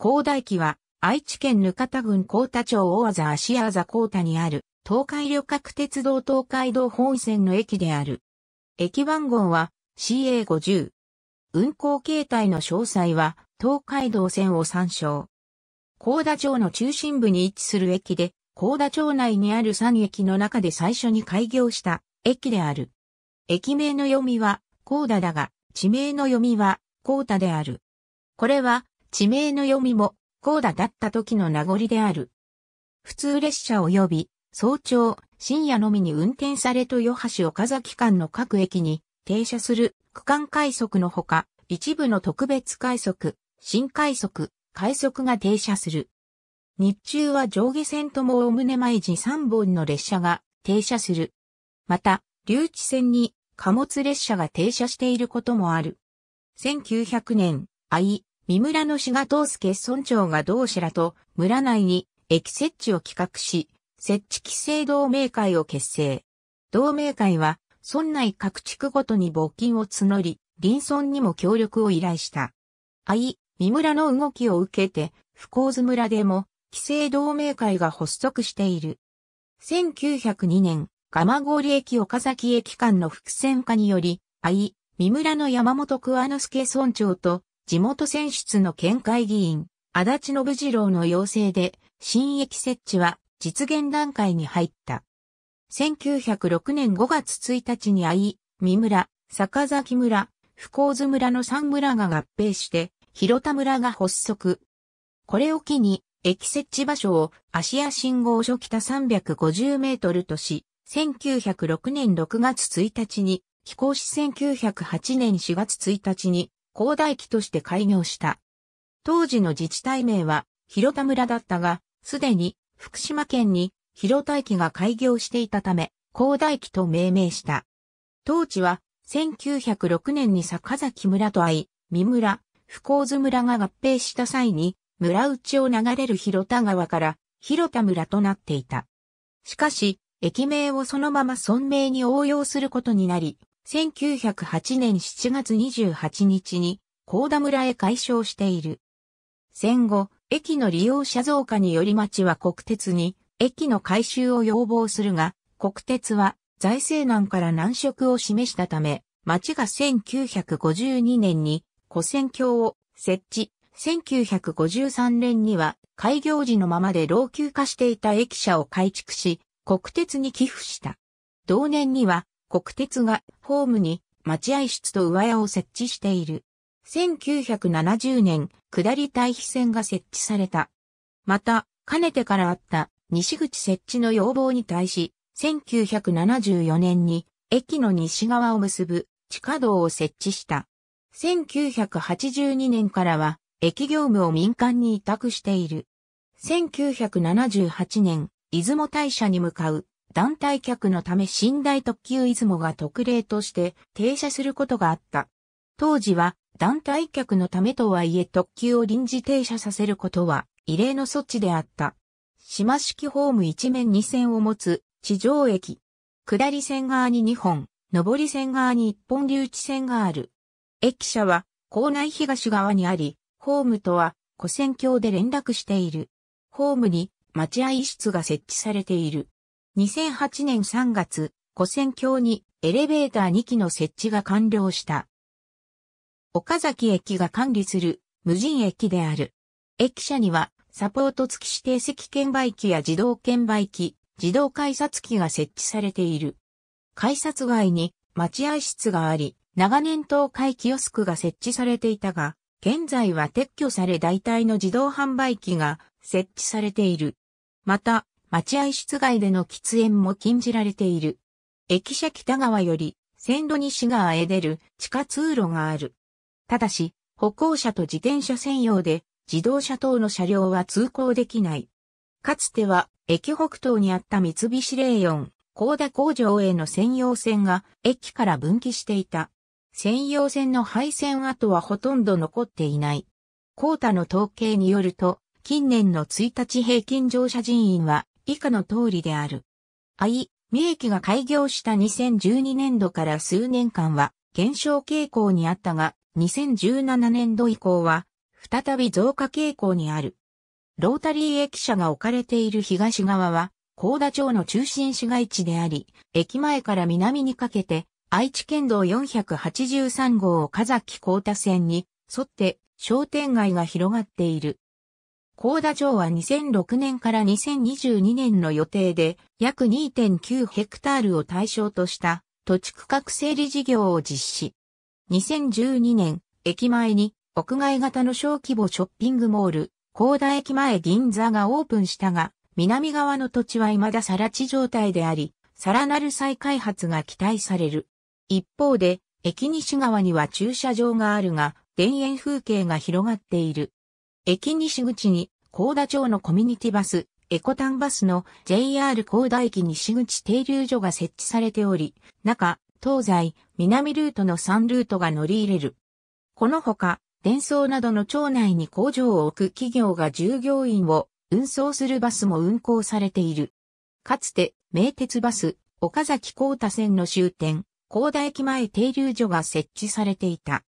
高台駅は愛知県ぬかた郡高田町大和足屋座高田にある東海旅客鉄道東海道本線の駅である。駅番号は CA50。運行形態の詳細は東海道線を参照。高田町の中心部に位置する駅で、高田町内にある3駅の中で最初に開業した駅である。駅名の読みは高田だが、地名の読みは高田である。これは地名の読みも、高田だった時の名残である。普通列車及び、早朝、深夜のみに運転されと豊橋岡崎間の各駅に停車する区間快速のほか、一部の特別快速、新快速、快速が停車する。日中は上下線ともおむね毎時3本の列車が停車する。また、留置線に貨物列車が停車していることもある。1900年、愛、三村の志賀藤助村長が同志らと村内に駅設置を企画し、設置規制同盟会を結成。同盟会は、村内各地区ごとに募金を募り、林村にも協力を依頼した。あい、三村の動きを受けて、福津村でも、規制同盟会が発足している。1902年、蒲郡駅岡崎駅間の伏線化により、あい、三村の山本桑之助村長と地元選出の県会議員、足立信次郎の要請で、新駅設置は実現段階に入った。1906年5月1日に愛、三村、坂崎村、福津村の三村が合併して、広田村が発足。これを機に、駅設置場所を芦屋信号所北350メートルとし、1906年6月1日に、飛行し1908年4月1日に、広大期として開業した。当時の自治体名は広田村だったが、すでに福島県に広田駅が開業していたため、広大駅と命名した。当地は1906年に坂崎村と会い、三村、福光津村が合併した際に、村内を流れる広田川から広田村となっていた。しかし、駅名をそのまま村名に応用することになり、1908年7月28日に、高田村へ改称している。戦後、駅の利用者増加により町は国鉄に、駅の改修を要望するが、国鉄は財政難から難色を示したため、町が1952年に古戦橋を設置、1953年には開業時のままで老朽化していた駅舎を改築し、国鉄に寄付した。同年には国鉄がホームに待合室と上屋を設置している。1970年、下り対比線が設置された。また、かねてからあった西口設置の要望に対し、1974年に駅の西側を結ぶ地下道を設置した。1982年からは駅業務を民間に委託している。1978年、出雲大社に向かう団体客のため寝台特急出雲が特例として停車することがあった。当時は団体客のためとはいえ特急を臨時停車させることは異例の措置であった。島式ホーム一面2線を持つ地上駅。下り線側に2本、上り線側に1本留置線がある。駅舎は校内東側にあり、ホームとは古線橋で連絡している。ホームに待合室が設置されている。2008年3月、古線橋にエレベーター2機の設置が完了した。岡崎駅が管理する無人駅である。駅舎にはサポート付き指定席券売機や自動券売機、自動改札機が設置されている。改札外に待合室があり、長年東海キオスクが設置されていたが、現在は撤去され代替の自動販売機が設置されている。また、待合室外での喫煙も禁じられている。駅舎北側より線路西側へ出る地下通路がある。ただし、歩行者と自転車専用で自動車等の車両は通行できない。かつては、駅北東にあった三菱レ園、ン、高田工場への専用線が駅から分岐していた。専用線の廃線跡はほとんど残っていない。高田の統計によると、近年の1日平均乗車人員は以下の通りである。愛、三駅が開業した2012年度から数年間は減少傾向にあったが、2017年度以降は再び増加傾向にある。ロータリー駅舎が置かれている東側は、高田町の中心市街地であり、駅前から南にかけて、愛知県道483号をざ崎高田線に沿って商店街が広がっている。高田城は2006年から2022年の予定で約2.9ヘクタールを対象とした土地区画整理事業を実施。2012年、駅前に屋外型の小規模ショッピングモール、高田駅前銀座がオープンしたが、南側の土地は未だ更地状態であり、さらなる再開発が期待される。一方で、駅西側には駐車場があるが、田園風景が広がっている。駅西口に、高田町のコミュニティバス、エコタンバスの JR 高田駅西口停留所が設置されており、中、東西、南ルートの3ルートが乗り入れる。このほか、電装などの町内に工場を置く企業が従業員を運送するバスも運行されている。かつて、名鉄バス、岡崎高田線の終点、高田駅前停留所が設置されていた。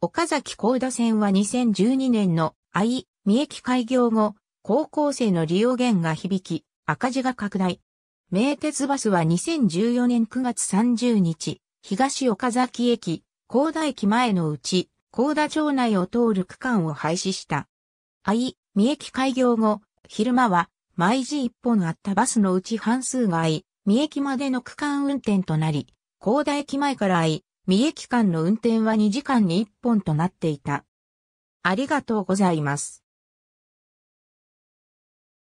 岡崎高田線は2012年の愛、三重開業後、高校生の利用減が響き、赤字が拡大。名鉄バスは2014年9月30日、東岡崎駅、高田駅前のうち、高田町内を通る区間を廃止した。愛、三重開業後、昼間は、毎時1本あったバスのうち半数が愛、三重までの区間運転となり、高田駅前から愛、三重間の運転は2時間に1本となっていた。ありがとうございます。